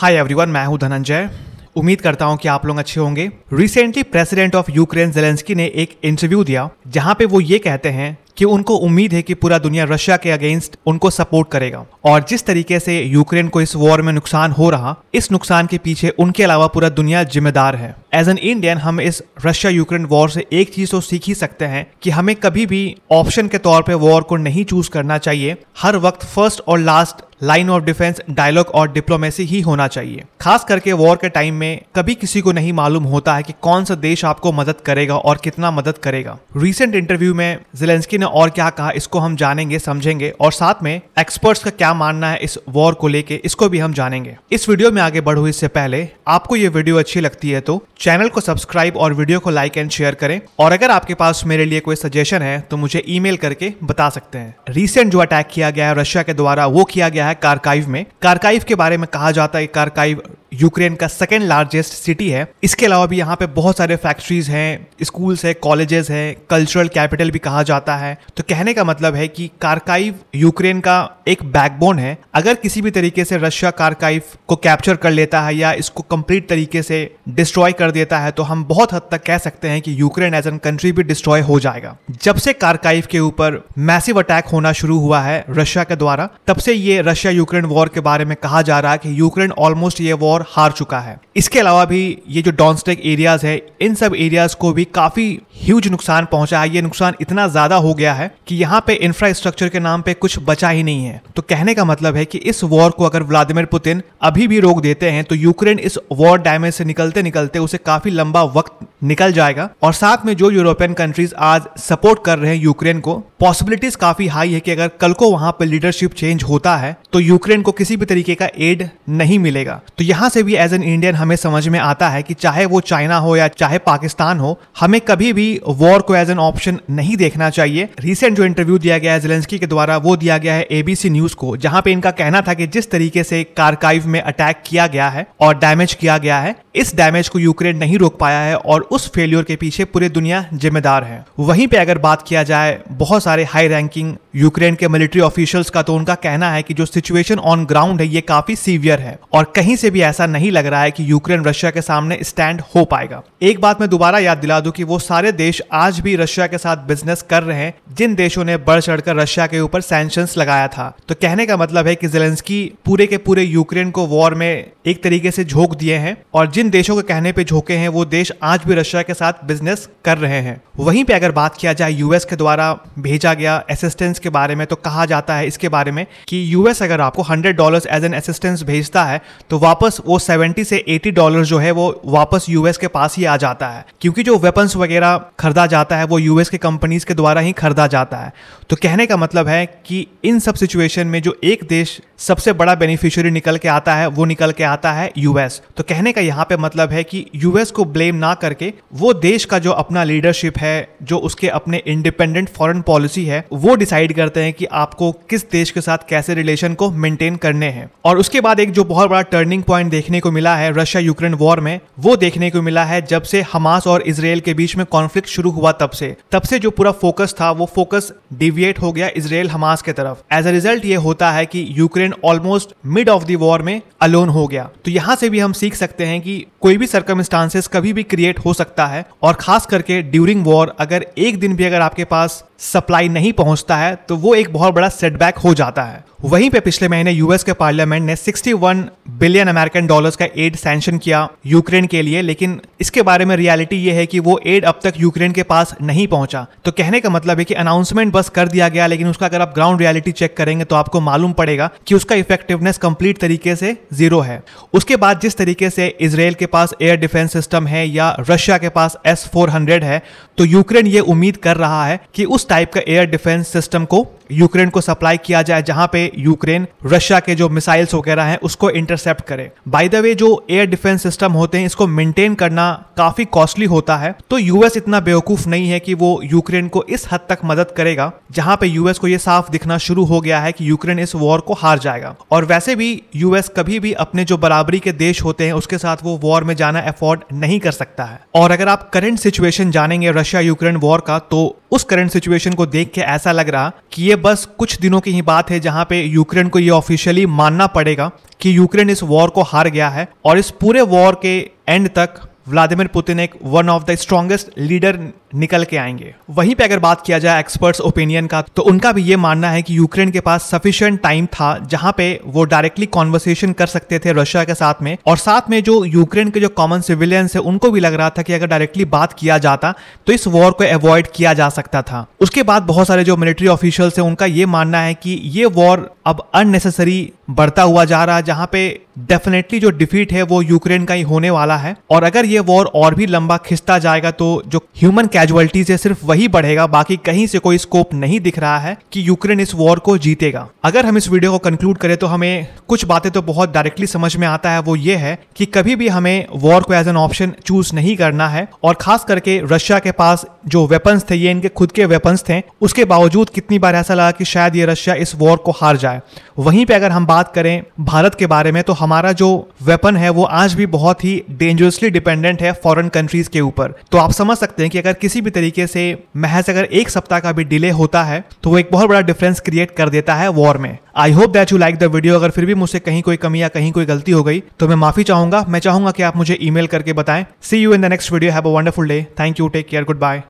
hi everyone मैं हूं धनंजय उम्मीद करता हूं कि आप लोग अच्छे होंगे recently president of Ukraine Zelensky ने एक इंटरव्यू दिया जहां पे वो ये कहते हैं कि उनको उम्मीद है कि पूरा दुनिया रशिया के अगेंस्ट उनको सपोर्ट करेगा और जिस तरीके से यूक्रेन को इस वॉर में नुकसान हो रहा इस नुकसान के पीछे उनके अलावा पूरा दुनिया जिम्मेदार है एज एन इंडियन हम इस रशिया यूक्रेन वॉर से एक चीज तो सीख ही सकते हैं कि हमें कभी भी ऑप्शन के तौर पर वॉर को नहीं चूज करना चाहिए हर वक्त फर्स्ट और last line of defence dialogue और डिप्लोमेसी ही होना चाहिए खास करके वॉर के टाइम में कभी किसी को नहीं मालूम होता है कि कौन सा देश आपको मदद करेगा और कितना मदद करेगा रिसेंट इंटरव्यू में जिलेंस्की ने और क्या कहा इसको हम जानेंगे समझेंगे और साथ में एक्सपर्ट्स का क्या मानना है इस वॉर को लेके इसको भी हम जानेंगे इस वीडियो में आगे बढ़ू इससे पहले आपको ये वीडियो अच्छी लगती है तो चैनल को सब्सक्राइब और वीडियो को लाइक एंड शेयर करें और अगर आपके पास मेरे लिए कोई सजेशन है तो मुझे ई करके बता सकते हैं रिसेंट जो अटैक किया गया है रशिया के द्वारा वो किया गया है कारकाइव में कारकाइव के बारे में कहा जाता है कारकाइव यूक्रेन का सेकेंड लार्जेस्ट सिटी है इसके अलावा भी यहाँ पे बहुत सारे फैक्ट्रीज हैं स्कूल्स है कॉलेजेस हैं कल्चरल कैपिटल भी कहा जाता है तो कहने का मतलब है कि कारकाइव यूक्रेन का एक बैकबोन है अगर किसी भी तरीके से रशिया कारकाइव को कैप्चर कर लेता है या इसको कंप्लीट तरीके से डिस्ट्रॉय कर देता है तो हम बहुत हद तक कह सकते हैं कि यूक्रेन एज एन कंट्री भी डिस्ट्रॉय हो जाएगा जब से कारकाइव के ऊपर मैसिव अटैक होना शुरू हुआ है रशिया के द्वारा तब से ये रशिया यूक्रेन वॉर के बारे में कहा जा रहा है कि यूक्रेन ऑलमोस्ट ये वॉर और हार चुका है इसके अलावा भी ये जो डॉन्सटेक एरियाज है इन सब एरियाज को भी काफी ह्यूज नुकसान पहुंचा है ये नुकसान इतना ज्यादा हो गया है कि यहाँ पे इंफ्रास्ट्रक्चर के नाम पे कुछ बचा ही नहीं है तो कहने का मतलब है कि इस वॉर को अगर व्लादिमिर पुतिन अभी भी रोक देते हैं तो यूक्रेन इस वॉर डैमेज से निकलते निकलते उसे काफी लंबा वक्त निकल जाएगा और साथ में जो यूरोपियन कंट्रीज आज सपोर्ट कर रहे हैं यूक्रेन को पॉसिबिलिटीज काफी हाई है कि अगर कल को वहां पर लीडरशिप चेंज होता है तो यूक्रेन को किसी भी तरीके का एड नहीं मिलेगा तो यहां से भी एज एन इंडियन हमें समझ में आता है कि चाहे वो चाइना हो या चाहे पाकिस्तान हो हमें कभी भी वॉर को एज एन ऑप्शन नहीं देखना चाहिए रिसेंट जो इंटरव्यू दिया गया है जेलेंस्की के द्वारा वो दिया गया है एबीसी न्यूज को जहां पे इनका कहना था कि जिस तरीके से कारकाइव में अटैक किया गया है और डैमेज किया गया है इस डैमेज को यूक्रेन नहीं रोक पाया है और उस फेलियर के पीछे पूरी दुनिया जिम्मेदार है वहीं पे अगर बात किया जाए बहुत सारे हाई रैंकिंग यूक्रेन के मिलिट्री ऑफिशियल्स का तो उनका कहना है कि जो सिचुएशन ऑन ग्राउंड है ये काफी सीवियर है और कहीं से भी ऐसा नहीं लग रहा है कि यूक्रेन रशिया के सामने स्टैंड हो पाएगा एक बात मैं दोबारा याद दिला दू की वो सारे देश आज भी रशिया के साथ बिजनेस कर रहे हैं जिन देशों ने बढ़ चढ़कर रशिया के ऊपर सैंक्शन लगाया था तो कहने का मतलब है कि जेलेंस्की पूरे के पूरे यूक्रेन को वॉर में एक तरीके से झोंक दिए हैं और जिन देशों के कहने पे झोंके हैं वो देश आज भी रशिया के साथ बिजनेस कर रहे हैं वहीं पे अगर बात किया जाए यूएस के द्वारा भेजा गया असिस्टेंस के बारे में तो कहा जाता है इसके बारे में कि यूएस अगर आपको hundred dollar as an assistance भेजता है तो वापस वो सेवेंटी से एटी डॉलर जो है वो वापस यूएस के पास ही आ जाता है क्योंकि जो वेपन्स वगैरह खरीदा जाता है वो यूएस के कंपनीज के द्वारा ही खरीदा जाता है तो कहने का मतलब है कि इन सब सिचुएशन में जो एक देश सबसे बड़ा बेनिफिशियरी निकल के आता है वो निकल के आता है यूएस तो कहने का यहाँ पे मतलब है कि यूएस को ब्लेम ना करके वो देश का जो अपना लीडरशिप है जो उसके अपने इंडिपेंडेंट फॉरेन पॉलिसी है वो डिसाइड करते हैं कि आपको किस देश के साथ कैसे रिलेशन को मेंटेन करने हैं और उसके बाद एक जो बहुत बड़ा टर्निंग पॉइंट देखने को मिला है रशिया यूक्रेन वॉर में वो देखने को मिला है जब से हमास और इसराइल के बीच में कॉन्फ्लिक्ट शुरू हुआ तब से तब से जो पूरा फोकस था वो फोकस डिविएट हो गया इसराइल हमास के तरफ एज अ रिजल्ट ये होता है कि Ukraine Ukraine almost mid of the war में अलोन हो गया तो यहाँ से भी हम सीख सकते हैं कि कोई भी सर्कमस्टांसेस कभी भी क्रिएट हो सकता है और खास करके ड्यूरिंग वॉर अगर एक दिन भी अगर आपके पास सप्लाई नहीं पहुंचता है तो वो एक बहुत बड़ा सेटबैक हो जाता है वहीं पे पिछले महीने यूएस के पार्लियामेंट ने 61 बिलियन अमेरिकन डॉलर्स का एड सैंक्शन किया यूक्रेन के लिए लेकिन इसके बारे में रियलिटी ये है कि वो एड अब तक यूक्रेन के पास नहीं पहुंचा तो कहने का मतलब है कि अनाउंसमेंट बस कर दिया गया लेकिन उसका अगर आप ग्राउंड रियलिटी चेक करेंगे तो आपको मालूम पड़ेगा कि उसका इफेक्टिवनेस कंप्लीट तरीके से जीरो है उसके बाद जिस तरीके से इसराइल के पास एयर डिफेंस सिस्टम है या रशिया के पास एस फोर है तो यूक्रेन ये उम्मीद कर रहा है कि उस टाइप का एयर डिफेंस सिस्टम को यूक्रेन को सप्लाई किया जाए जहां पे यूक्रेन रशिया के जो मिसाइल्स वगैरह हैं उसको इंटरसेप्ट करे बाय द वे जो एयर डिफेंस सिस्टम होते हैं इसको मेंटेन करना काफी कॉस्टली होता है तो यूएस इतना बेवकूफ नहीं है कि वो यूक्रेन को इस हद तक मदद करेगा जहां पे यूएस को ये साफ दिखना शुरू हो गया है कि यूक्रेन इस वॉर को हार जाएगा और वैसे भी यूएस कभी भी अपने जो बराबरी के देश होते हैं उसके साथ वो वॉर में जाना अफोर्ड नहीं कर सकता है और अगर आप करंट सिचुएशन जानेंगे रशिया यूक्रेन वॉर का तो उस करंट सिचुएशन को देख के ऐसा लग रहा कि ये बस कुछ दिनों की ही बात है जहां पे यूक्रेन को ये ऑफिशियली मानना पड़ेगा कि यूक्रेन इस वॉर को हार गया है और इस पूरे वॉर के एंड तक व्लादिमिर पुतिन एक one of the strongest leader निकल के आएंगे वहीं पे अगर बात किया जाए एक्सपर्ट्स ओपिनियन का तो उनका भी ये मानना है कि यूक्रेन के पास सफिशियंट टाइम था जहां पे वो डायरेक्टली कॉन्वर्सेशन कर सकते थे रशिया के साथ में और साथ में जो यूक्रेन के जो कॉमन सिविलियंस है उनको भी लग रहा था कि अगर डायरेक्टली बात किया जाता तो इस वॉर को अवॉइड किया जा सकता था उसके बाद बहुत सारे जो मिलिट्री ऑफिशियल्स है उनका ये मानना है कि ये वॉर अब अननेसेसरी बढ़ता हुआ जा रहा है जहां पे डेफिनेटली जो डिफीट है वो यूक्रेन का ही होने वाला है और अगर ये वॉर और भी लंबा खिंचता जाएगा तो जो ह्यूमन कैजुअलिटीज है सिर्फ वही बढ़ेगा बाकी कहीं से कोई स्कोप नहीं दिख रहा है कि यूक्रेन इस वॉर को जीतेगा अगर हम इस वीडियो को कंक्लूड करें तो हमें कुछ बातें तो बहुत डायरेक्टली समझ में आता है वो ये है कि कभी भी हमें वॉर को एज एन ऑप्शन चूज नहीं करना है और खास करके रशिया के पास जो वेपन्स थे ये इनके खुद के वेपन्स थे उसके बावजूद कितनी बार ऐसा लगा कि शायद ये रशिया इस वॉर को हार जाए वहीं पे अगर हम बात करें भारत के बारे में तो हमारा जो वेपन है वो आज भी बहुत ही डेंजरसली डिपेंडेंट है फॉरेन कंट्रीज के ऊपर तो आप समझ सकते हैं कि अगर किसी किसी भी तरीके से महज अगर एक सप्ताह का भी डिले होता है तो वो एक बहुत बड़ा डिफरेंस क्रिएट कर देता है वॉर में I hope that you like the video अगर फिर भी मुझसे कहीं कोई कमी या कहीं कोई गलती हो गई तो मैं माफी चाहूंगा मैं चाहूंगा कि आप मुझे ईमेल करके बताएं see you in the next video have a wonderful day thank you take care good bye